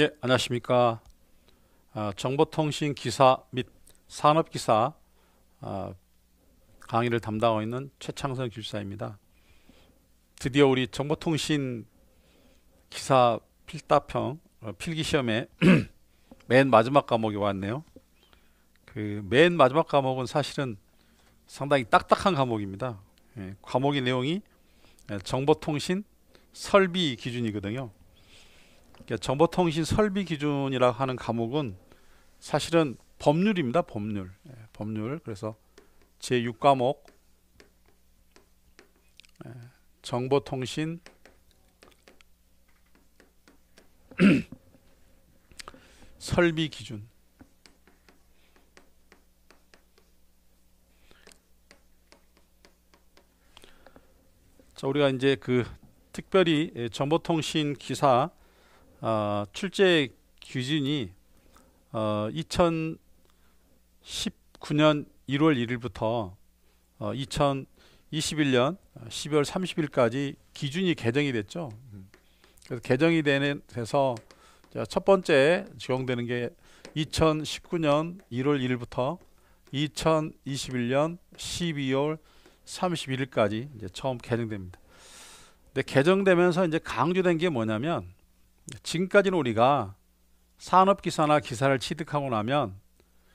예, 안녕하십니까. 아, 정보통신 기사 및 산업기사 아, 강의를 담당하고 있는 최창선 기술사입니다. 드디어 우리 정보통신 기사 필답형 어, 필기 시험에 맨 마지막 과목이 왔네요. 그 맨 마지막 과목은 사실은 상당히 딱딱한 과목입니다. 예, 과목의 내용이 예, 정보통신 설비 기준이거든요. 그러니까 정보통신 설비 기준이라고 하는 과목은 사실은 법률입니다. 법률. 예, 법률. 그래서 제 6과목 예, 정보통신 설비 기준 자, 우리가 이제 그 특별히 예, 정보통신 기사 어, 출제 기준이 어, 2019년 1월 1일부터 어, 2021년 12월 30일까지 기준이 개정이 됐죠. 그래서 개정이 되는 해서 첫 번째 적용되는 게 2019년 1월 1일부터 2021년 12월 31일까지 이제 처음 개정됩니다. 근데 개정되면서 이제 강조된 게 뭐냐면 지금까지는 우리가 산업기사나 기사를 취득하고 나면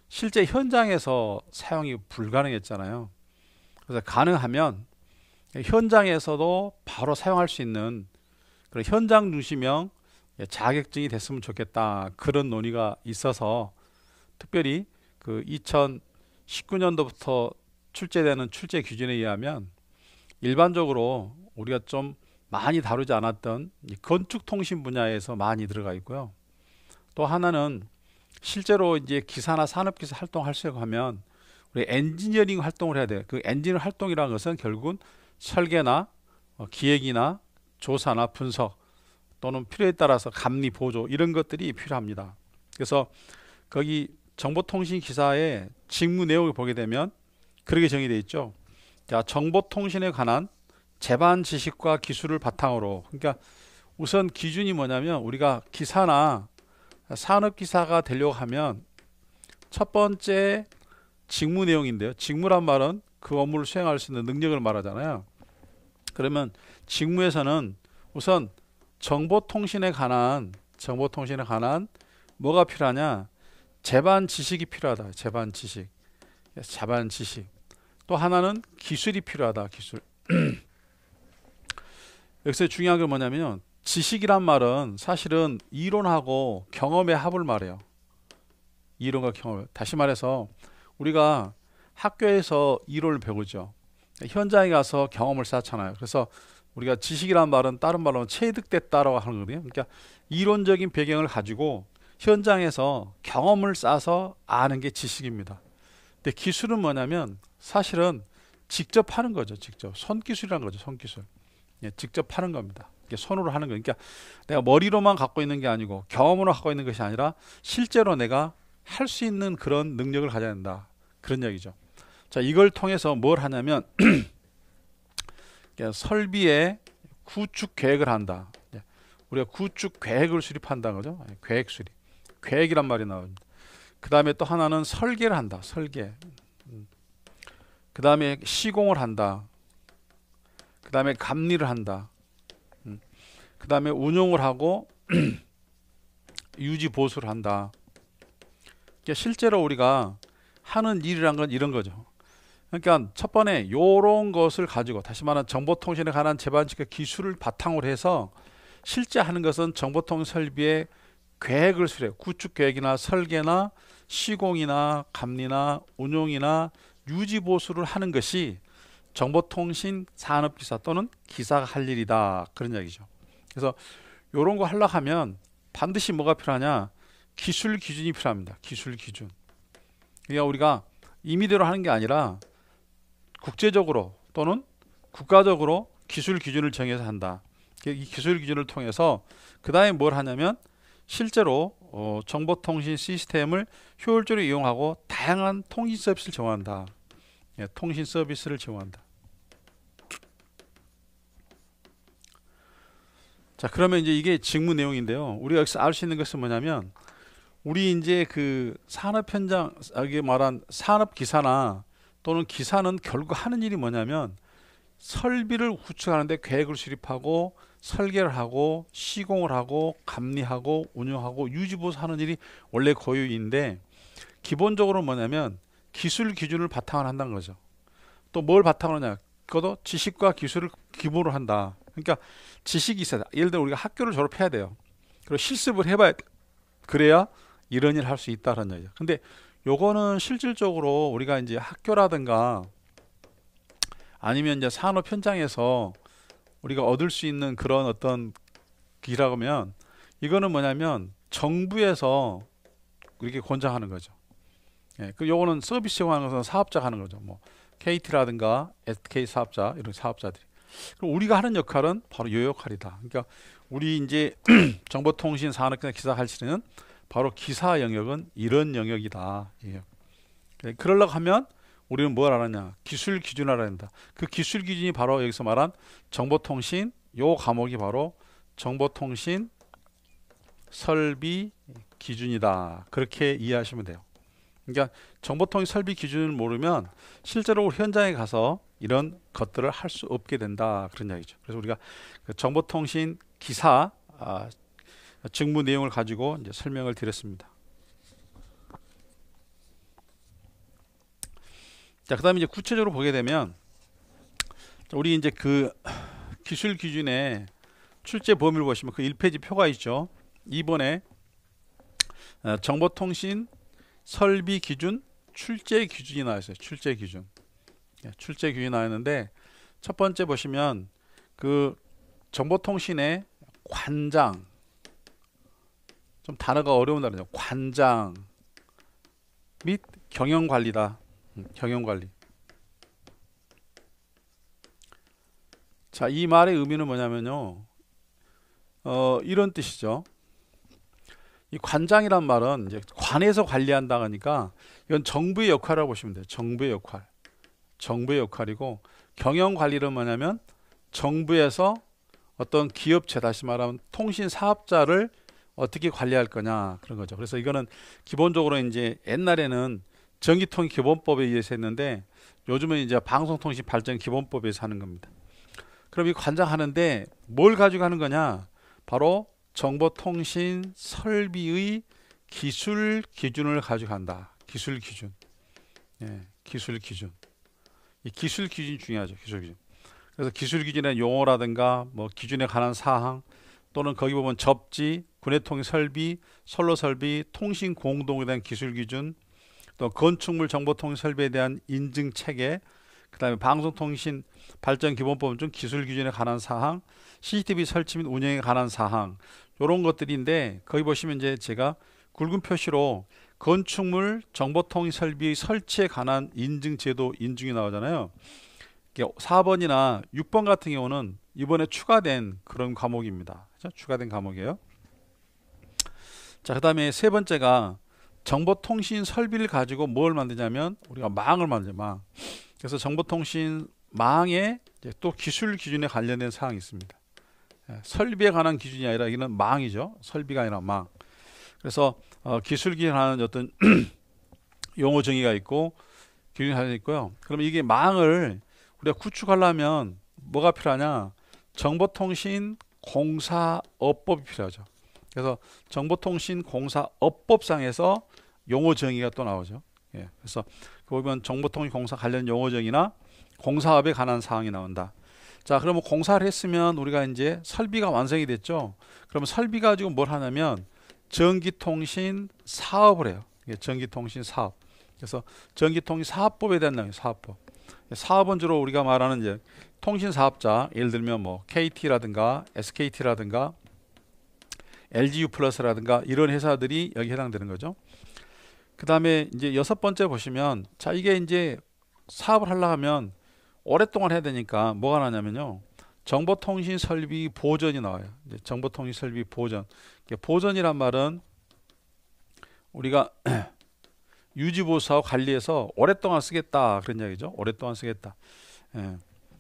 실제 현장에서 사용이 불가능했잖아요. 그래서 가능하면 현장에서도 바로 사용할 수 있는 그런 현장 중심형 자격증이 됐으면 좋겠다 그런 논의가 있어서 특별히 그 2019년도부터 출제되는 출제 기준에 의하면 일반적으로 우리가 좀 많이 다루지 않았던 건축통신 분야에서 많이 들어가 있고요. 또 하나는 실제로 이제 기사나 산업기사 활동할 수있고 하면 우리 엔지니어링 활동을 해야 돼요. 그 엔지니어 활동이라는 것은 결국은 설계나 뭐 기획이나 조사나 분석 또는 필요에 따라서 감리 보조 이런 것들이 필요합니다. 그래서 거기 정보통신 기사의 직무 내용을 보게 되면 그렇게 정의되어 있죠. 자, 정보통신에 관한 재반 지식과 기술을 바탕으로 그러니까 우선 기준이 뭐냐면 우리가 기사나 산업기사가 되려고 하면 첫 번째 직무 내용인데요. 직무란 말은 그 업무를 수행할 수 있는 능력을 말하잖아요. 그러면 직무에서는 우선 정보통신에 관한 정보통신에 관한 뭐가 필요하냐? 재반 지식이 필요하다. 재반 지식. 재반 지식. 또 하나는 기술이 필요하다. 기술. 여기서 중요한 게 뭐냐면 지식이란 말은 사실은 이론하고 경험의 합을 말해요. 이론과 경험. 다시 말해서 우리가 학교에서 이론을 배우죠. 현장에 가서 경험을 쌓잖아요. 그래서 우리가 지식이란 말은 다른 말로 는 체득됐다라고 하는 거거든요. 그러니까 이론적인 배경을 가지고 현장에서 경험을 쌓아서 아는 게 지식입니다. 근데 기술은 뭐냐면 사실은 직접 하는 거죠. 직접 손기술이란 거죠. 손기술. 예, 직접 파는 겁니다. 손으로 하는 거. 그러니까 내가 머리로만 갖고 있는 게 아니고 경험으로 갖고 있는 것이 아니라 실제로 내가 할 수 있는 그런 능력을 가져야 된다. 그런 얘기죠 자, 이걸 통해서 뭘 하냐면 설비의 구축 계획을 한다. 예, 우리가 구축 계획을 수립한다 거죠 예, 계획 수립. 계획이란 말이 나옵니다. 그 다음에 또 하나는 설계를 한다. 설계. 음. 그 다음에 시공을 한다. 그 다음에 감리를 한다. 음. 그 다음에 운용을 하고 유지 보수를 한다. 그러니까 실제로 우리가 하는 일이란 건 이런 거죠. 그러니까 첫 번에 요런 것을 가지고 다시 말하면 정보통신에 관한 제반칙의 기술을 바탕으로 해서 실제 하는 것은 정보통 설비의 계획을 수립, 해 구축 계획이나 설계나 시공이나 감리나 운용이나 유지 보수를 하는 것이 정보통신 산업기사 또는 기사가 할 일이다 그런 이야기죠 그래서 이런 거하려 하면 반드시 뭐가 필요하냐 기술 기준이 필요합니다 기술 기준 그러니까 우리가 임의대로 하는 게 아니라 국제적으로 또는 국가적으로 기술 기준을 정해서 한다 이 기술 기준을 통해서 그 다음에 뭘 하냐면 실제로 어, 정보통신 시스템을 효율적으로 이용하고 다양한 통신 서비스를 정한다 예, 통신 서비스를 제공한다. 자, 그러면 이제 이게 직무 내용인데요. 우리가 여기서 알수 있는 것은 뭐냐면 우리 이제 그 산업 현장 여기 말한 산업 기사나 또는 기사는 결국 하는 일이 뭐냐면 설비를 구축하는데 계획을 수립하고 설계를 하고 시공을 하고 감리하고 운영하고 유지보수 하는 일이 원래 거유인데 기본적으로 뭐냐면 기술 기준을 바탕으로 한다는 거죠. 또 뭘 바탕으로 하냐? 그것도 지식과 기술을 기본으로 한다. 그러니까 지식이 있어야 돼. 예를 들어 우리가 학교를 졸업해야 돼요. 그리고 실습을 해봐야 돼. 그래야 이런 일을할 수 있다라는 얘기죠. 근데 요거는 실질적으로 우리가 이제 학교라든가 아니면 이제 산업 현장에서 우리가 얻을 수 있는 그런 어떤 길이라고 하면 이거는 뭐냐면 정부에서 이렇게 권장하는 거죠. 예, 그 요거는 서비스용 하는 것은 사업자가 하는 거죠. 뭐 KT라든가 SK 사업자 이런 사업자들이. 그럼 우리가 하는 역할은 바로 요 역할이다. 그러니까 우리 이제 정보통신 산업계나 기사할시는 바로 기사 영역은 이런 영역이다. 예. 예. 그러려고 하면 우리는 뭘 알았냐? 기술 기준을 알아야 된다. 그 기술 기준이 바로 여기서 말한 정보통신 요 과목이 바로 정보통신 설비 기준이다. 그렇게 이해하시면 돼요. 그러니까 정보통신 설비 기준을 모르면 실제로 현장에 가서 이런 것들을 할 수 없게 된다 그런 이야기죠. 그래서 우리가 그 정보통신 기사 아, 직무 내용을 가지고 이제 설명을 드렸습니다. 자, 그다음에 이제 구체적으로 보게 되면 우리 이제 그 기술 기준에 출제 범위를 보시면 그 1페이지 표가 있죠. 이번에 어, 정보통신 설비 기준, 출제 기준이 나와 있어요. 출제 기준. 예, 출제 기준이 나와 있는데 첫 번째 보시면 그 정보통신의 관장 좀 단어가 어려운 단어죠. 관장 및 경영관리다. 음, 경영관리. 자, 이 말의 의미는 뭐냐면요. 어, 이런 뜻이죠. 이 관장이란 말은 이제 관에서 관리한다니까 하 이건 정부의 역할이라고 보시면 돼요. 정부의 역할. 정부의 역할이고 경영 관리는 뭐냐면 정부에서 어떤 기업체 다시 말하면 통신 사업자를 어떻게 관리할 거냐 그런 거죠. 그래서 이거는 기본적으로 이제 옛날에는 전기통 기본법에 의해서 했는데 요즘은 이제 방송통신 발전 기본법에서 하는 겁니다. 그럼 이 관장하는데 뭘 가지고 하는 거냐? 바로 정보통신 설비의 기술 기준을 가져간다. 기술 기준. 예, 기술 기준. 이 기술 기준 중요하죠. 기술 기준. 그래서 기술 기준의 용어라든가 뭐 기준에 관한 사항 또는 거기 보면 접지, 군의통 설비, 선로 설비, 통신 공동에 대한 기술 기준, 또 건축물 정보통신 설비에 대한 인증 체계, 그 다음에 방송통신 발전기본법 중 기술 기준에 관한 사항, CCTV 설치 및 운영에 관한 사항 요런 것들인데 거기 보시면 이제 제가 굵은 표시로 건축물 정보통신 설비 설치에 관한 인증 제도 인증이 나오잖아요. 4번이나 6번 같은 경우는 이번에 추가된 그런 과목입니다. 그렇죠? 추가된 과목이에요. 자, 그 다음에 세 번째가 정보통신 설비를 가지고 뭘 만드냐면 우리가 망을 만드죠. 망. 그래서 정보통신 망의또 기술 기준에 관련된 사항이 있습니다. 예, 설비에 관한 기준이 아니라 이는 망이죠. 설비가 아니라 망. 그래서 어, 기술 기준하는 어떤 용어 정의가 있고 기준이 하나 있고요. 그러면 이게 망을 우리가 구축하려면 뭐가 필요하냐? 정보통신 공사업법이 필요하죠. 그래서 정보통신 공사업법상에서 용어 정의가 또 나오죠. 예, 그래서 그 보면 정보통신공사 관련 용어정이나 공사업에 관한 사항이 나온다. 자, 그러면 뭐 공사를 했으면 우리가 이제 설비가 완성이 됐죠. 그러면 설비가 지금 뭘 하냐면 전기통신 사업을 해요. 예, 전기통신 사업. 그래서 전기통신 사업법에 대한 내용 이 사업법. 예, 사업은 주로 우리가 말하는 이제 통신 사업자, 예를 들면 뭐 KT라든가 SKT라든가 LGU 플러스라든가 이런 회사들이 여기 해당되는 거죠. 그 다음에 이제 여섯 번째 보시면 자 이게 이제 사업을 하려 하면 오랫동안 해야 되니까 뭐가 나냐면요 정보통신 설비 보전이 나와요 이제 정보통신 설비 보전 보전이란 말은 우리가 유지보수하고 관리해서 오랫동안 쓰겠다 그런 이야기죠 오랫동안 쓰겠다 예.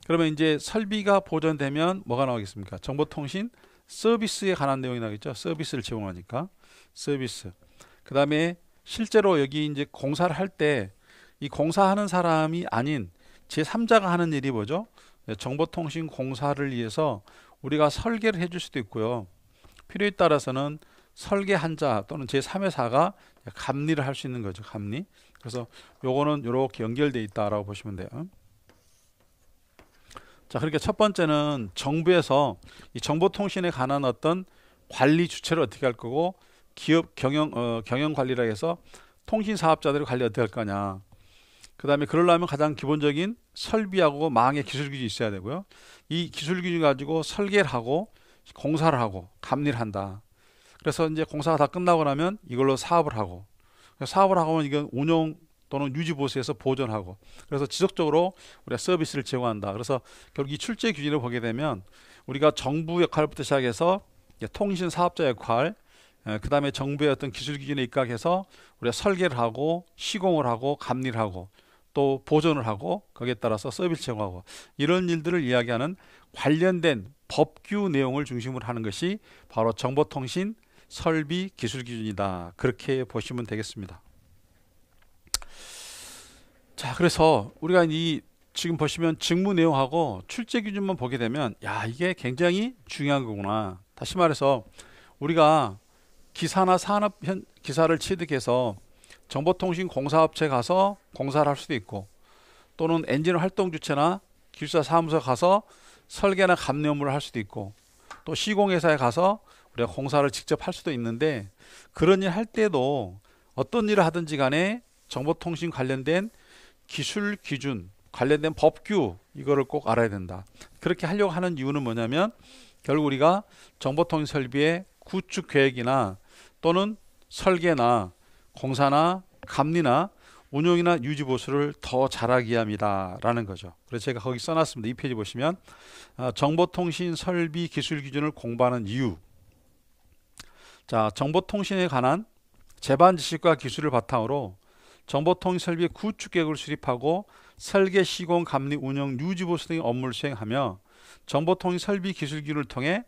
그러면 이제 설비가 보전되면 뭐가 나오겠습니까 정보통신 서비스에 관한 내용이 나겠죠 서비스를 제공하니까 서비스 그 다음에 실제로 여기 이제 공사를 할 때 이 공사하는 사람이 아닌 제3자가 하는 일이 뭐죠? 예, 정보통신 공사를 위해서 우리가 설계를 해 줄 수도 있고요. 필요에 따라서는 설계한 자 또는 제3회사가 감리를 할 수 있는 거죠. 감리. 그래서 요거는 이렇게 연결되어 있다라고 보시면 돼요. 자, 그렇게 그러니까 첫 번째는 정부에서 이 정보통신에 관한 어떤 관리 주체를 어떻게 할 거고 기업 경영 어, 경영 관리라 해서 통신 사업자들을 관리 어떻게 할 거냐. 그다음에 그러려면 가장 기본적인 설비하고 망의 기술 기준이 있어야 되고요. 이 기술 기준 가지고 설계를 하고 공사를 하고 감리를 한다. 그래서 이제 공사가 다 끝나고 나면 이걸로 사업을 하고 사업을 하고는 이건 운영 또는 유지 보수에서 보존하고 그래서 지속적으로 우리가 서비스를 제공한다. 그래서 결국 이 출제 기준을 보게 되면 우리가 정부 역할부터 시작해서 통신 사업자 역할, 어, 그 다음에 정부의 어떤 기술 기준에 입각해서 우리가 설계를 하고 시공을 하고 감리를 하고 또 보존을 하고 거기에 따라서 서비스 제공하고 이런 일들을 이야기하는 관련된 법규 내용을 중심으로 하는 것이 바로 정보통신 설비 기술 기준이다 그렇게 보시면 되겠습니다. 자 그래서 우리가 이 지금 보시면 직무 내용하고 출제 기준만 보게 되면 야 이게 굉장히 중요한 거구나 다시 말해서 우리가 기사나 산업 현, 기사를 취득해서 정보통신 공사업체 가서 공사를 할 수도 있고 또는 엔진 활동 주체나 기술사 사무소 가서 설계나 감리 업무를 할 수도 있고 또 시공회사에 가서 우리가 공사를 직접 할 수도 있는데 그런 일 할 때도 어떤 일을 하든지 간에 정보통신 관련된 기술 기준 관련된 법규 이거를 꼭 알아야 된다. 그렇게 하려고 하는 이유는 뭐냐면 결국 우리가 정보통신 설비의 구축 계획이나 또는 설계나 공사나 감리나 운영이나 유지 보수를 더 잘하기 합니다라는 거죠. 그래서 제가 거기 써놨습니다. 이 페이지 보시면 아, 정보통신 설비 기술 기준을 공부하는 이유. 자, 정보통신에 관한 재반 지식과 기술을 바탕으로 정보통신 설비 구축 계획을 수립하고 설계, 시공, 감리, 운영, 유지 보수 등의 업무를 수행하며 정보통신 설비 기술 기준을 통해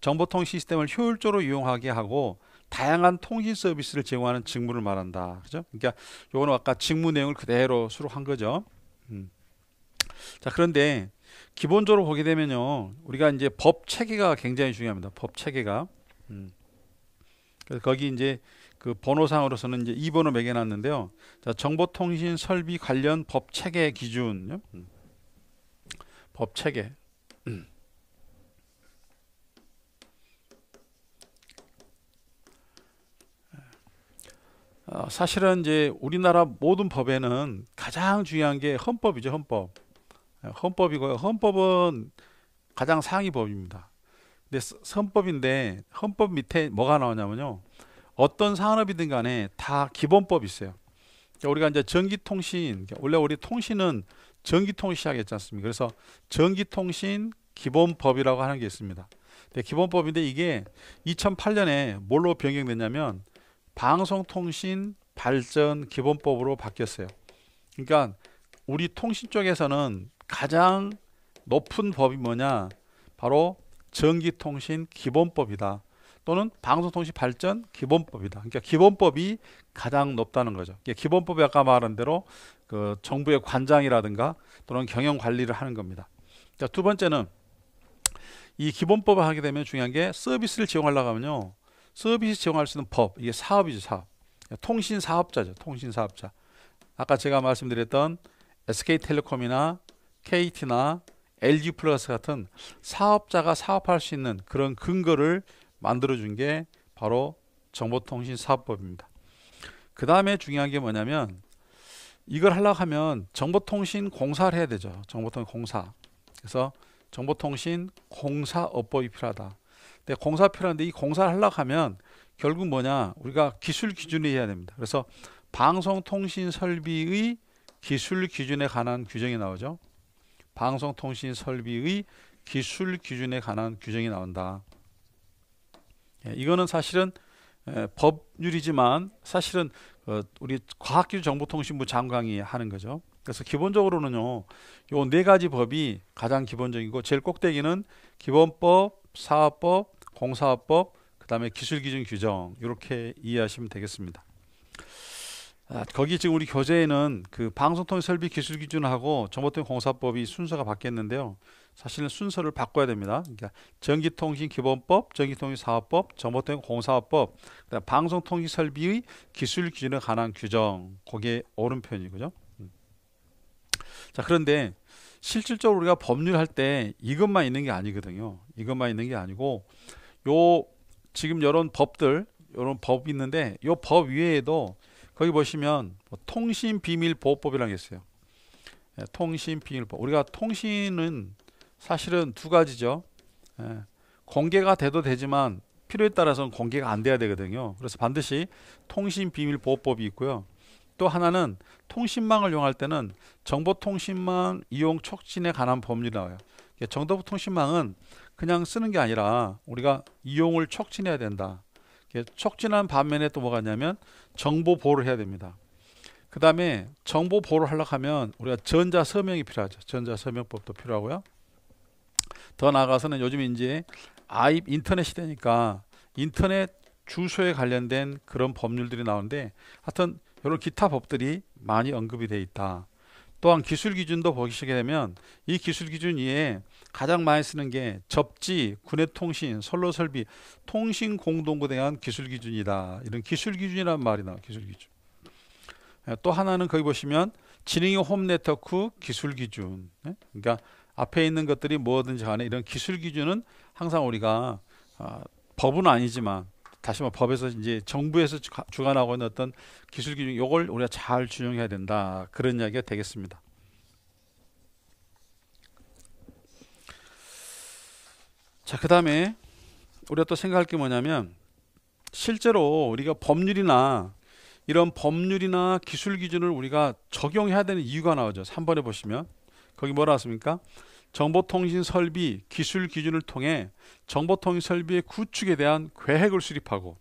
정보통신 시스템을 효율적으로 이용하게 하고 다양한 통신 서비스를 제공하는 직무를 말한다. 그죠? 그러니까 요거는 아까 직무 내용을 그대로 수록한 거죠. 음. 자, 그런데 기본적으로 보게 되면요. 우리가 이제 법 체계가 굉장히 중요합니다. 법 체계가. 음. 그래서 거기 이제 그 번호상으로서는 이제 2번호 매겨 놨는데요. 자, 정보통신 설비 관련 법 체계 기준. 음. 법 체계. 어, 사실은 이제 우리나라 모든 법에는 가장 중요한 게 헌법이죠, 헌법. 예, 헌법이고요. 헌법은 가장 상위 법입니다. 근데 선법인데 헌법 밑에 뭐가 나오냐면요. 어떤 산업이든 간에 다 기본법이 있어요. 그러니까 우리가 이제 전기통신, 그러니까 원래 우리 통신은 전기통신 시작했지 않습니까? 그래서 전기통신 기본법이라고 하는 게 있습니다. 기본법인데 이게 2008년에 뭘로 변경됐냐면 방송통신 발전 기본법으로 바뀌었어요. 그러니까 우리 통신 쪽에서는 가장 높은 법이 뭐냐? 바로 전기통신 기본법이다. 또는 방송통신 발전 기본법이다. 그러니까 기본법이 가장 높다는 거죠. 그러니까 기본법이 아까 말한 대로 그 정부의 관장이라든가 또는 경영 관리를 하는 겁니다. 자, 두 번째는 이 기본법을 하게 되면 중요한 게 서비스를 지원하려고 하면요. 서비스 제공할 수 있는 법 이게 사업이죠 사업 통신 사업자죠 통신 사업자 아까 제가 말씀드렸던 SK텔레콤이나 KT나 LG 플러스 같은 사업자가 사업할 수 있는 그런 근거를 만들어준 게 바로 정보통신사업법입니다. 그 다음에 중요한 게 뭐냐면 이걸 하려고 하면 정보통신 공사를 해야 되죠. 정보통신 공사. 그래서 정보통신 공사업법이 필요하다. 근데 네, 공사표라는데 이 공사를 하려고 하면 결국 뭐냐 우리가 기술 기준을 해야 됩니다. 그래서 방송통신 설비의 기술 기준에 관한 규정이 나오죠. 방송통신 설비의 기술 기준에 관한 규정이 나온다. 예, 이거는 사실은 예, 법률이지만 사실은 어, 우리 과학기술정보통신부 장관이 하는 거죠. 그래서 기본적으로는요, 요 네 가지 법이 가장 기본적이고 제일 꼭대기는 기본법, 사업법, 공사법, 그 다음에 기술기준 규정 이렇게 이해하시면 되겠습니다. 아, 거기 지금 우리 교재에는 그 방송통신 설비 기술 기준하고 정보통신 공사법이 순서가 바뀌었는데요. 사실은 순서를 바꿔야 됩니다. 그러니까 전기통신 기본법, 전기통신 사업법, 정보통신 공사법, 그다음 방송통신 설비의 기술 기준에 관한 규정, 거기에 오른편이고요. 음. 자, 그런데 실질적으로 우리가 법률 할때 이것만 있는 게 아니거든요. 이것만 있는 게 아니고 요 지금 이런 법들 이런 법이 있는데 요 법 위에도 거기 보시면 뭐 통신비밀보호법이라는 게 있어요. 예, 통신비밀법. 보 우리가 통신은 사실은 두 가지죠. 예, 공개가 돼도 되지만 필요에 따라서는 공개가 안 돼야 되거든요. 그래서 반드시 통신비밀보호법이 있고요. 또 하나는 통신망을 이용할 때는 정보통신망 이용 촉진에 관한 법률이 나와요. 정보통신망은 그냥 쓰는 게 아니라 우리가 이용을 촉진해야 된다. 촉진한 반면에 또 뭐가 있냐면 정보 보호를 해야 됩니다. 그 다음에 정보 보호를 하려고 하면 우리가 전자 서명이 필요하죠. 전자 서명법도 필요하고요. 더 나아가서는 요즘 이제 아이 인터넷 시대니까 인터넷 주소에 관련된 그런 법률들이 나오는데 하여튼 이런 기타 법들이 많이 언급이 돼 있다. 또한 기술 기준도 보시게 되면 이 기술 기준 이에 가장 많이 쓰는 게 접지, 군내 통신, 선로 설비, 통신 공동구 대한 기술 기준이다. 이런 기술 기준이라는 말이 나와. 기술 기준. 예, 또 하나는 거기 보시면 지능형홈 네트워크 기술 기준. 예? 그러니까 앞에 있는 것들이 뭐든지 간에 이런 기술 기준은 항상 우리가 아, 법은 아니지만 다시 말 법에서 이제 정부에서 주관하고 있는 어떤 기술 규정 이걸 우리가 잘 준용해야 된다 그런 이야기가 되겠습니다. 자 그다음에 우리가 또 생각할 게 뭐냐면 실제로 우리가 법률이나 이런 법률이나 기술 기준을 우리가 적용해야 되는 이유가 나오죠. 3번에 보시면 거기 뭐라 왔습니까? 정보통신 설비 기술 기준을 통해 정보통신 설비의 구축에 대한 계획을 수립하고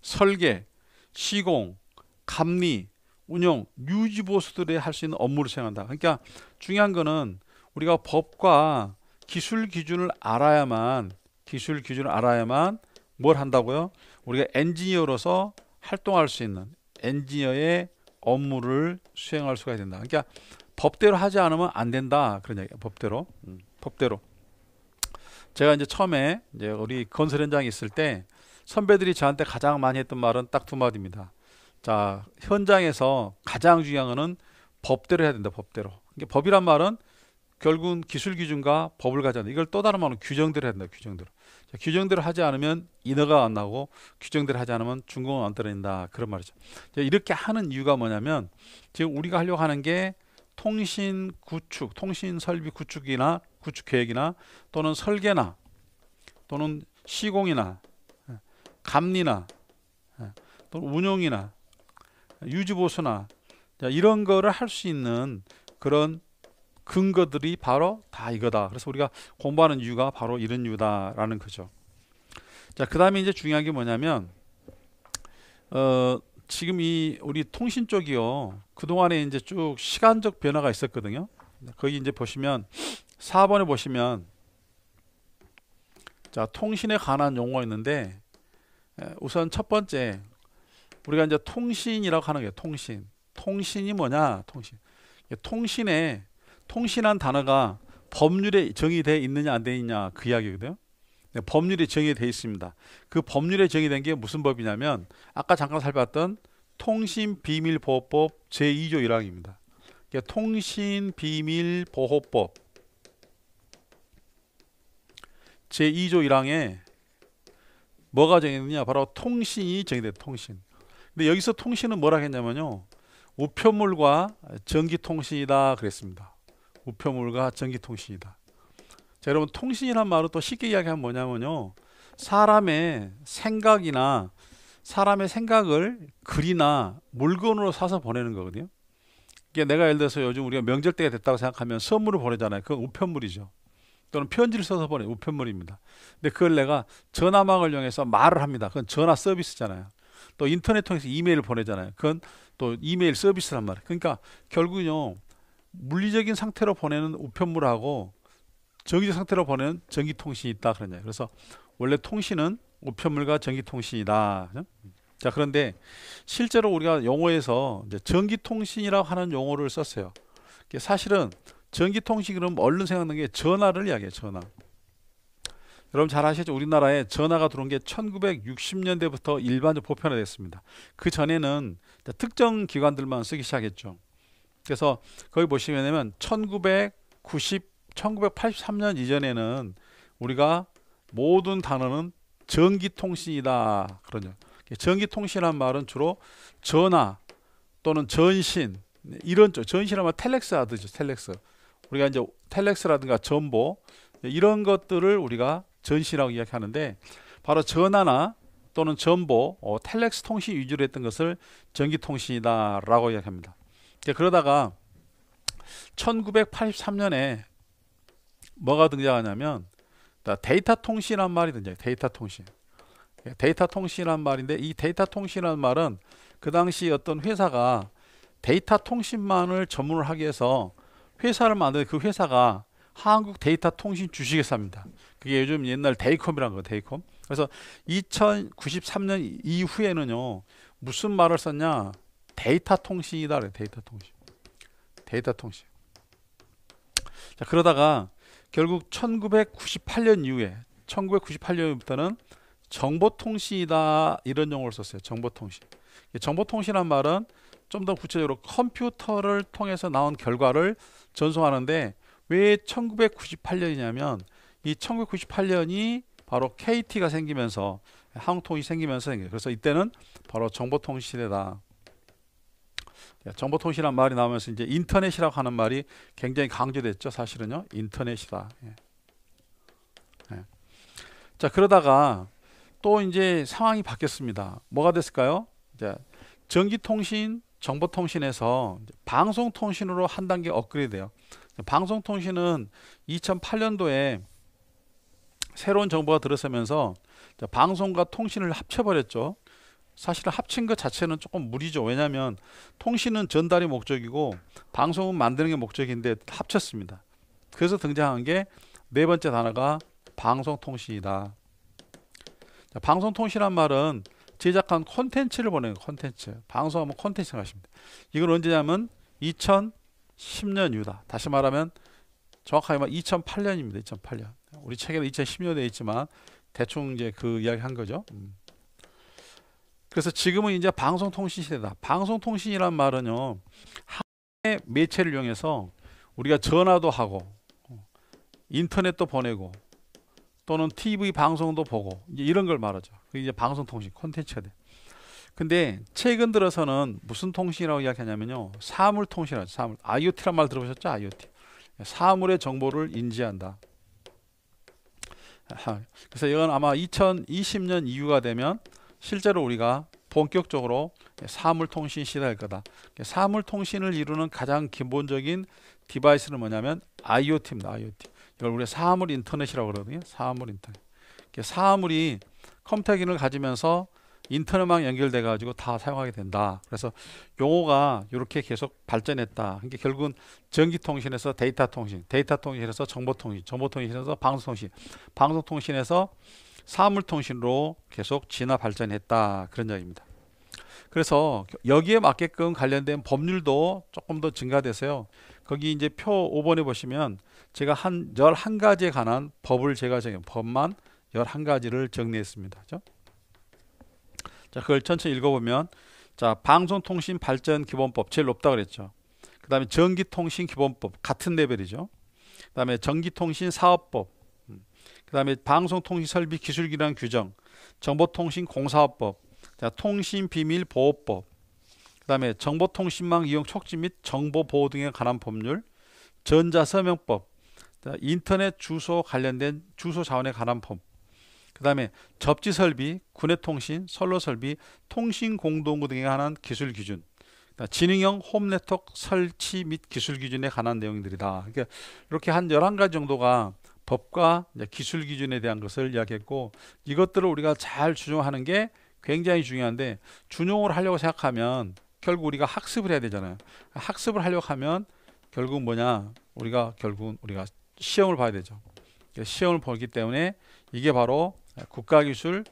설계, 시공, 감리, 운영, 유지 보수들에 할 수 있는 업무를 수행한다. 그러니까 중요한 거는 우리가 법과 기술 기준을 알아야만 기술 기준을 알아야만 뭘 한다고요? 우리가 엔지니어로서 활동할 수 있는 엔지니어의 업무를 수행할 수가 된다. 그러니까 법대로 하지 않으면 안 된다. 그런 얘기. 법대로. 음, 법대로. 제가 이제 처음에 이제 우리 건설 현장에 있을 때 선배들이 저한테 가장 많이 했던 말은 딱 두 마디입니다. 자, 현장에서 가장 중요한 거는 법대로 해야 된다. 법대로. 이게 법이란 말은 결국은 기술 기준과 법을 가져야 이걸 또 다른 말은 규정대로 해야 된다. 규정대로. 자, 규정대로 하지 않으면 인허가 안 나고 규정대로 하지 않으면 준공은 안 떨어진다. 그런 말이죠. 자, 이렇게 하는 이유가 뭐냐면 지금 우리가 하려고 하는 게 통신 구축, 통신 설비 구축이나 구축 계획이나 또는 설계나 또는 시공이나 예, 감리나 예, 또는 운영이나 예, 유지보수나 이런 거를 할 수 있는 그런 근거들이 바로 다 이거다. 그래서 우리가 공부하는 이유가 바로 이런 이유다라는 거죠. 자, 그 다음에 이제 중요한 게 뭐냐면, 어, 지금 이 우리 통신 쪽이요. 그동안에 이제 쭉 시간적 변화가 있었거든요. 거기 이제 보시면 4번에 보시면 자, 통신에 관한 용어 있는데 우선 첫 번째 우리가 이제 통신이라고 하는 게 통신. 통신이 뭐냐? 통신. 통신에 통신한 단어가 법률에 정의돼 있느냐 안돼 있냐 그 이야기거든요. 네, 법률이 정의되어 있습니다. 그 법률에 정의된 게 무슨 법이냐면 아까 잠깐 살펴봤던 통신비밀보호법 제2조 1항입니다. 그러니까 통신비밀보호법 제2조 1항에 뭐가 정해있느냐 바로 통신이 정의돼요. 통신. 근데 여기서 통신은 뭐라 했냐면요. 우편물과 전기통신이다 그랬습니다. 우편물과 전기통신이다. 자, 여러분 통신이란 말은 또 쉽게 이야기하면 뭐냐면요. 사람의 생각이나 사람의 생각을 글이나 물건으로 사서 보내는 거거든요. 이게 내가 예를 들어서 요즘 우리가 명절 때가 됐다고 생각하면 선물을 보내잖아요. 그건 우편물이죠. 또는 편지를 써서 보내 우편물입니다. 근데 그걸 내가 전화망을 이용해서 말을 합니다. 그건 전화 서비스잖아요. 또 인터넷 통해서 이메일을 보내잖아요. 그건 또 이메일 서비스란 말이에요. 그러니까 결국은요. 물리적인 상태로 보내는 우편물하고 정기 상태로 보내는 전기통신이 있다 그러냐. 그래서 원래 통신은 우편물과 전기통신이다. 자 그런데 실제로 우리가 용어에서 전기통신이라고 하는 용어를 썼어요. 사실은 전기통신 그럼 얼른 생각나는 게 전화를 이야기해 전화. 여러분 잘 아시죠? 우리나라에 전화가 들어온 게 1960년대부터 일반적 보편화됐습니다. 그 전에는 특정 기관들만 쓰기 시작했죠. 그래서 거기 보시면 1990 1983년 이전에는 우리가 모든 단어는 전기통신이다. 그러죠. 전기통신이란 말은 주로 전화 또는 전신 이런 쪽 전신이란 말 텔렉스 하듯이 텔렉스 우리가 이제 텔렉스라든가 전보 이런 것들을 우리가 전신이라고 이야기하는데 바로 전화나 또는 전보 어, 텔렉스 통신 위주로 했던 것을 전기통신이다라고 이야기합니다. 그러다가 1983년에 뭐가 등장하냐면 데이터 통신이란 말이 등장해요. 데이터 통신. 데이터 통신이란 말인데 이 데이터 통신이란 말은 그 당시 어떤 회사가 데이터 통신만을 전문을 하기 위해서 회사를 만드는 그 회사가 한국 데이터 통신 주식회사입니다. 그게 요즘 옛날 데이컴이란 거 데이컴. 그래서 2093년 이후에는요. 무슨 말을 썼냐? 데이터 통신이다 그래. 데이터 통신. 데이터 통신. 자, 그러다가 결국 1998년 이후에 1998년부터는 정보통신이다 이런 용어를 썼어요. 정보통신. 정보통신란 이 말은 좀 더 구체적으로 컴퓨터를 통해서 나온 결과를 전송하는데 왜 1998년이냐면 이 1998년이 바로 KT가 생기면서 항통이 생기면서 생겨요. 그래서 이때는 바로 정보통신이다 예, 정보통신이라는 말이 나오면서 이제 인터넷이라고 하는 말이 굉장히 강조됐죠. 사실은요. 인터넷이다. 예. 예. 자, 그러다가 또 이제 상황이 바뀌었습니다. 뭐가 됐을까요? 이제 전기통신, 정보통신에서 방송통신으로 한 단계 업그레이드요 방송통신은 2008년도에 새로운 정보가 들어서면서 방송과 통신을 합쳐버렸죠. 사실은 합친 것 자체는 조금 무리죠. 왜냐하면 통신은 전달이 목적이고 방송은 만드는 게 목적인데 합쳤습니다. 그래서 등장한 게 네 번째 단어가 방송통신이다. 자, 방송통신란 말은 제작한 콘텐츠를 보내는 콘텐츠. 방송하면 콘텐츠 생각하십니다. 이건 언제냐면 2010년 이후다 다시 말하면 정확하게 말 2008년입니다. 2008년. 우리 책에는 2010년에 있지만 대충 이제 그 이야기 한 거죠. 음. 그래서 지금은 이제 방송통신 시대다. 방송통신이란 말은요. 하의 매체를 이용해서 우리가 전화도 하고 인터넷도 보내고 또는 TV 방송도 보고 이런 걸 말하죠. 그게 이제 방송통신 콘텐츠가 돼. 근데 최근 들어서는 무슨 통신이라고 이야기하냐면요. 사물통신이라죠. 사물. IoT란 말 들어보셨죠? IoT. 사물의 정보를 인지한다. 그래서 이건 아마 2020년 이후가 되면 실제로 우리가 본격적으로 사물통신 시대일 거다. 사물통신을 이루는 가장 기본적인 디바이스는 뭐냐면 IoT입니다. IoT. 이걸 우리가 사물 인터넷이라고 그러거든요. 사물 인터넷. 사물이 컴퓨터 기능을 가지면서 인터넷망 연결돼 가지고 다 사용하게 된다. 그래서 용어가 이렇게 계속 발전했다. 그러니까 결국은 전기통신에서 데이터 통신, 데이터 통신에서 정보 통신, 정보 통신에서 방송 통신, 방송 통신에서 사물통신으로 계속 진화 발전했다 그런 이야기입니다. 그래서 여기에 맞게끔 관련된 법률도 조금 더 증가돼서요. 거기 이제 표 5번에 보시면 제가 한 11가지에 관한 법을 제가 정해 법만 11가지를 정리했습니다. 그 자, 그걸 천천히 읽어보면 자, 방송통신 발전 기본법 제일 높다 그랬죠. 그다음에 전기통신 기본법 같은 레벨이죠. 그다음에 전기통신 사업법 그 다음에 방송통신설비 기술기란 규정, 정보통신공사업법, 통신비밀보호법, 그 다음에 정보통신망 이용 촉진 및 정보보호 등에 관한 법률, 전자서명법, 인터넷 주소 관련된 주소 자원에 관한 법, 그 다음에 접지설비, 구내통신, 선로설비, 통신공동구 등에 관한 기술기준, 지능형 홈네트워크 설치 및 기술기준에 관한 내용들이다. 그러니까 이렇게 한 열한 가지 정도가 법과 기술 기준에 대한 것을 이야기했고 이것들을 우리가 잘 준용하는 게 굉장히 중요한데 준용을 하려고 생각하면 결국 우리가 학습을 해야 되잖아요. 학습을 하려고 하면 결국 뭐냐 우리가 결국은 우리가 시험을 봐야 되죠. 시험을 보기 때문에 이게 바로 국가기술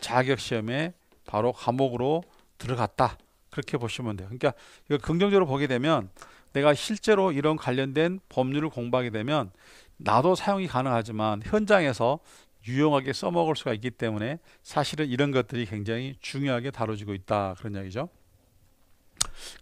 자격시험에 바로 과목으로 들어갔다 그렇게 보시면 돼요. 그러니까 이거 긍정적으로 보게 되면 내가 실제로 이런 관련된 법률을 공부하게 되면 나도 사용이 가능하지만 현장에서 유용하게 써먹을 수가 있기 때문에 사실은 이런 것들이 굉장히 중요하게 다뤄지고 있다 그런 이야기죠.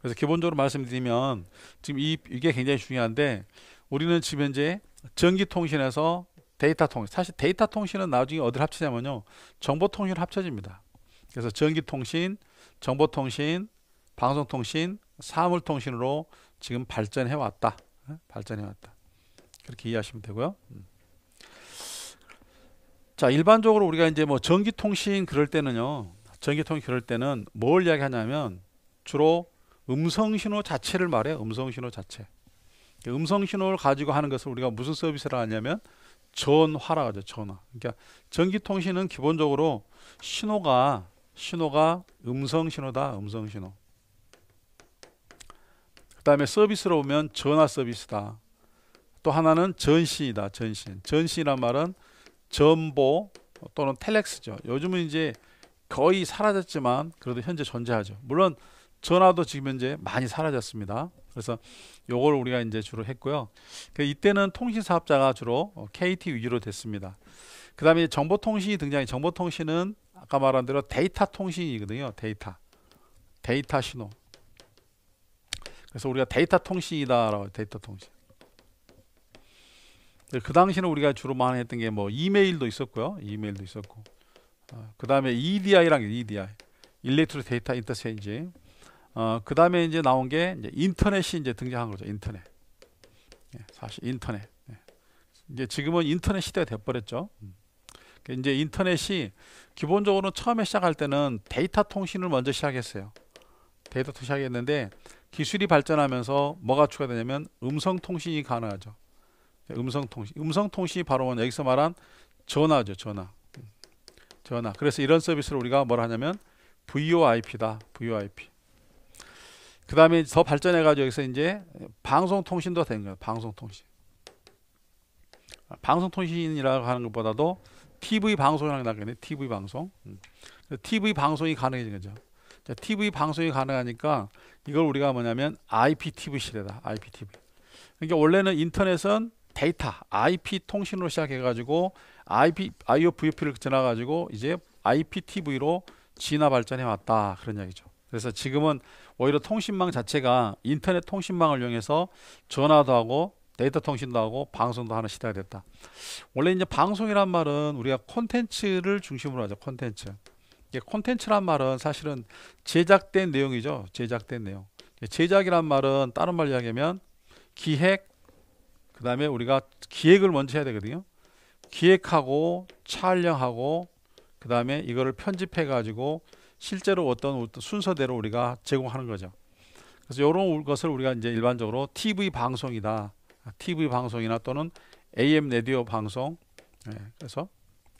그래서 기본적으로 말씀드리면 지금 이, 이게 굉장히 중요한데 우리는 지금 현재 전기통신에서 데이터 통신 사실 데이터 통신은 나중에 어디를 합치냐면요 정보통신 을 합쳐집니다 그래서 전기통신 정보통신 방송통신 사물통신으로 지금 발전해 왔다. 발전해 왔다. 그렇게 이해하시면 되고요. 음. 자, 일반적으로 우리가 이제 뭐 전기통신 그럴 때는요. 전기통신 그럴 때는 뭘 이야기하냐면 주로 음성신호 자체를 말해요. 음성신호 자체. 그러니까 음성신호를 가지고 하는 것을 우리가 무슨 서비스라 하냐면 전화라 하죠. 전화. 그러니까 전기통신은 기본적으로 신호가 신호가 음성신호다. 음성신호. 다음에 서비스로 보면 전화 서비스다. 또 하나는 전신이다. 전신. 전신이란 말은 전보 또는 텔렉스죠. 요즘은 이제 거의 사라졌지만 그래도 현재 존재하죠. 물론 전화도 지금 현재 많이 사라졌습니다. 그래서 요걸 우리가 이제 주로 했고요. 그 이때는 통신 사업자가 주로 KT 어, 위주로 됐습니다. 그 다음에 정보통신이 등장해 정보통신은 아까 말한 대로 데이터 통신이거든요. 데이터. 데이터 신호. 그래서 우리가 데이터 통신이다라고 데이터 통신. 그 당시는 우리가 주로 많이 했던 게 뭐 이메일도 있었고요. 이메일도 있었고. 어, 그다음에 EDI랑 EDI. Electronic Data 어, 그다음에 이제 나온 게 이제 인터넷이 이제 등장한 거죠. 인터넷. 예, 사실 인터넷. 예. 이제 지금은 인터넷 시대가 돼 버렸죠. 음. 그러니까 이제 인터넷이 기본적으로 처음에 시작할 때는 데이터 통신을 먼저 시작했어요. 데이터 통신 시작했는데 기술이 발전하면서 뭐가 추가되냐면 음성통신이 가능하죠. 음성통신. 음성통신이 바로 여기서 말한 전화죠. 전화. 전화. 그래서 이런 서비스를 우리가 뭐라 하냐면 VoIP다. VoIP. 그 다음에 더 발전해가지고 여기서 이제 방송통신도 되는 거예요. 방송통신. 방송통신이라고 하는 것보다도 TV 방송이라는 게나겠 TV 방송. TV 음. 방송이 가능해진 거죠. 자, TV 방송이 가능하니까 이걸 우리가 뭐냐면 IPTV 시대다. IPTV. 그러니까 원래는 인터넷은 데이터, IP 통신으로 시작해가지고 IP, IOVP를 지나가지고 이제 IPTV로 진화 발전해 왔다 그런 이야기죠. 그래서 지금은 오히려 통신망 자체가 인터넷 통신망을 이용해서 전화도 하고 데이터 통신도 하고 방송도 하는 시대가 됐다. 원래 이제 방송이란 말은 우리가 콘텐츠를 중심으로 하죠. 콘텐츠. 콘텐츠란 말은 사실은 제작된 내용이죠. 제작된 내용. 제작이란 말은 다른 말로 이야기하면 기획, 그 다음에 우리가 기획을 먼저 해야 되거든요. 기획하고 촬영하고 그 다음에 이거를 편집해 가지고 실제로 어떤 순서대로 우리가 제공하는 거죠. 그래서 이런 것을 우리가 이제 일반적으로 TV 방송이다. TV 방송이나 또는 AM 라디오 방송. 네, 그래서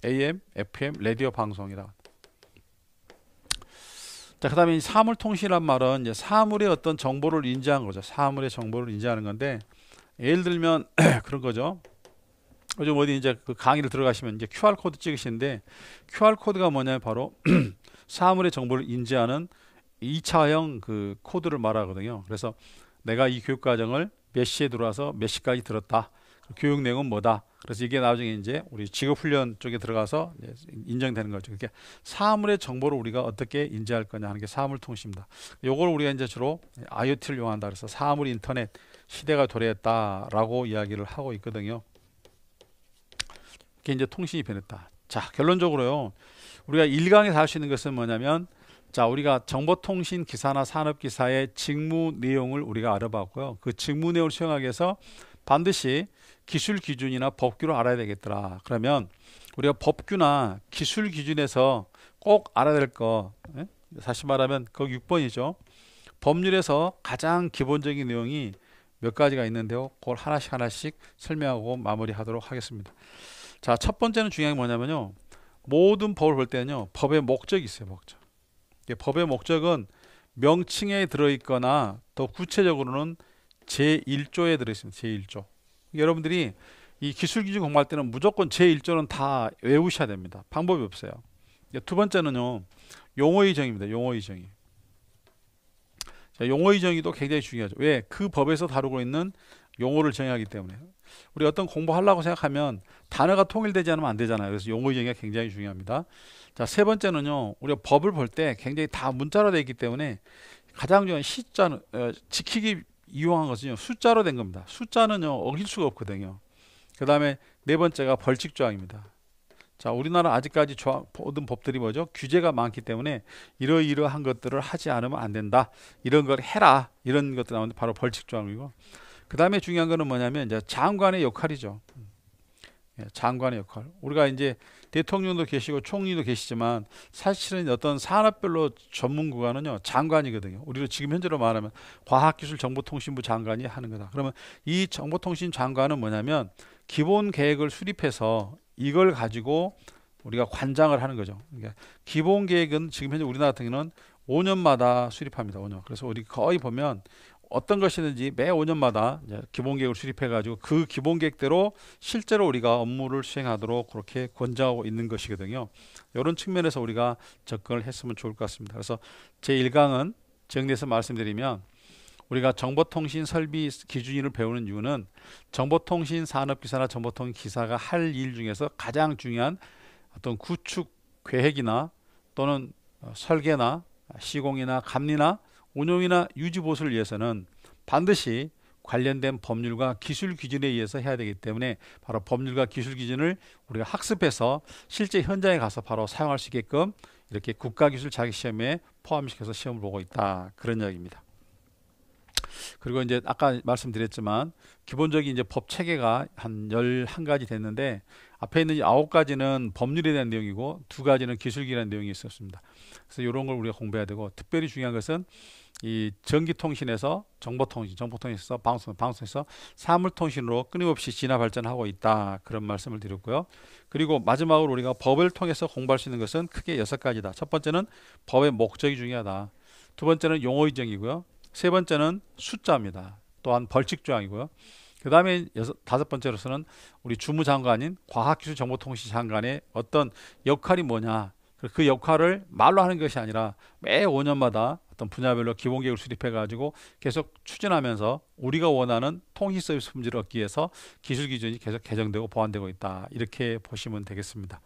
AM, FM 라디오 방송이다. 자, 그다음에 사물통신이란 말은 이제 사물의 어떤 정보를 인지한 거죠. 사물의 정보를 인지하는 건데 예를 들면 그런 거죠. 요즘 어디 이제 그 강의를 들어가시면 이제 QR 코드 찍으시는데 QR 코드가 뭐냐면 바로 사물의 정보를 인지하는 2차형 그 코드를 말하거든요. 그래서 내가 이 교육 과정을 몇 시에 들어와서 몇 시까지 들었다. 그 교육 내용은 뭐다. 그래서 이게 나중에 이제 우리 직업훈련 쪽에 들어가서 인정되는 거죠. 그러 그러니까 사물의 정보를 우리가 어떻게 인지할 거냐 하는 게 사물통신입니다. 이걸 우리가 이제 주로 IoT를 이용한다 그래서 사물 인터넷 시대가 도래했다라고 이야기를 하고 있거든요. 이게 이제 통신이 변했다. 자, 결론적으로요. 우리가 일강에서할 수 있는 것은 뭐냐면 자, 우리가 정보통신 기사나 산업 기사의 직무 내용을 우리가 알아봤고요. 그 직무 내용을 수행하기 위해서 반드시 기술 기준이나 법규를 알아야 되겠더라. 그러면 우리가 법규나 기술 기준에서 꼭 알아야 될 거, 예? 다시 말하면 그 6번이죠. 법률에서 가장 기본적인 내용이 몇 가지가 있는데요. 그걸 하나씩 하나씩 설명하고 마무리하도록 하겠습니다. 자, 첫 번째는 중요한 게 뭐냐면요. 모든 법을 볼 때는요. 법의 목적이 있어요, 목적. 예, 법의 목적은 명칭에 들어 있거나 더 구체적으로는 제1조에 들어 있습니다. 제1조. 여러분들이 이 기술 기준 공부할 때는 무조건 제1조는 다 외우셔야 됩니다. 방법이 없어요. 두 번째는요. 용어의 정입니다. 의 용어의 정의. 용어의 정의도 굉장히 중요하죠. 왜? 그 법에서 다루고 있는 용어를 정의하기 때문에. 우리 어떤 공부하려고 생각하면 단어가 통일되지 않으면 안 되잖아요. 그래서 용어의 정의가 굉장히 중요합니다. 자, 세 번째는요. 우리가 법을 볼 때 굉장히 다 문자로 되어 있기 때문에 가장 중요한 시자는 어, 지키기 이용한 것은요 숫자로 된 겁니다 숫자는요 어길 수가 없거든요 그 다음에 네 번째가 벌칙조항입니다 자 우리나라 아직까지 조항, 모든 법들이 뭐죠 규제가 많기 때문에 이러이러한 것들을 하지 않으면 안 된다 이런 걸 해라 이런 것들 나오는데 바로 벌칙조항이고 그 다음에 중요한 거는 뭐냐면 이제 장관의 역할이죠 예, 장관의 역할 우리가 이제 대통령도 계시고 총리도 계시지만 사실은 어떤 산업별로 전문가는요 장관이거든요. 우리가 지금 현재로 말하면 과학기술정보통신부 장관이 하는 거다. 그러면 이 정보통신 장관은 뭐냐면 기본 계획을 수립해서 이걸 가지고 우리가 관장을 하는 거죠. 그러니까 기본 계획은 지금 현재 우리나라 같은 경우는 5년마다 수립합니다. 5년. 그래서 우리 거의 보면 어떤 것이 든지매 5년마다 기본계획을 수립해가지고 그 기본계획대로 실제로 우리가 업무를 수행하도록 그렇게 권장하고 있는 것이거든요. 이런 측면에서 우리가 접근을 했으면 좋을 것 같습니다. 그래서 제 1강은 정리해서 말씀드리면 우리가 정보통신 설비 기준인을 배우는 이유는 정보통신 산업기사나 정보통신 기사가 할 일 중에서 가장 중요한 어떤 구축 계획이나 또는 설계나 시공이나 감리나 운용이나 유지 보수를 위해서는 반드시 관련된 법률과 기술 기준에 의해서 해야 되기 때문에 바로 법률과 기술 기준을 우리가 학습해서 실제 현장에 가서 바로 사용할 수 있게끔 이렇게 국가기술 자기시험에 포함시켜서 시험을 보고 있다 그런 이야기입니다. 그리고 이제 아까 말씀드렸지만 기본적인 이제 법 체계가 한 열한 가지 됐는데 앞에 있는 아홉 가지는 법률에 대한 내용이고 두 가지는 기술기라는 내용이 있었습니다. 그래서 이런 걸 우리가 공부해야 되고 특별히 중요한 것은 이 전기통신에서 정보통신, 정보통신에서 방송, 방송에서 사물통신으로 끊임없이 진화 발전하고 있다. 그런 말씀을 드렸고요. 그리고 마지막으로 우리가 법을 통해서 공부할 수 있는 것은 크게 여섯 가지다. 첫 번째는 법의 목적이 중요하다. 두 번째는 용어의 정이고요. 세 번째는 숫자입니다. 또한 벌칙 조항이고요. 그 다음에 다섯 번째로서는 우리 주무장관인 과학기술정보통신 장관의 어떤 역할이 뭐냐 그 역할을 말로 하는 것이 아니라 매 5년마다 어떤 분야별로 기본 계획을 수립해 가지고 계속 추진하면서 우리가 원하는 통시 서비스 품질을 얻기 위해서 기술 기준이 계속 개정되고 보완되고 있다. 이렇게 보시면 되겠습니다.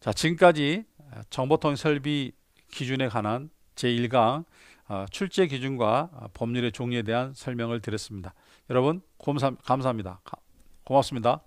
자, 지금까지 정보통신 설비 기준에 관한 제1강 어, 출제 기준과 법률의 종류에 대한 설명을 드렸습니다. 여러분 감사합니다. 고맙습니다.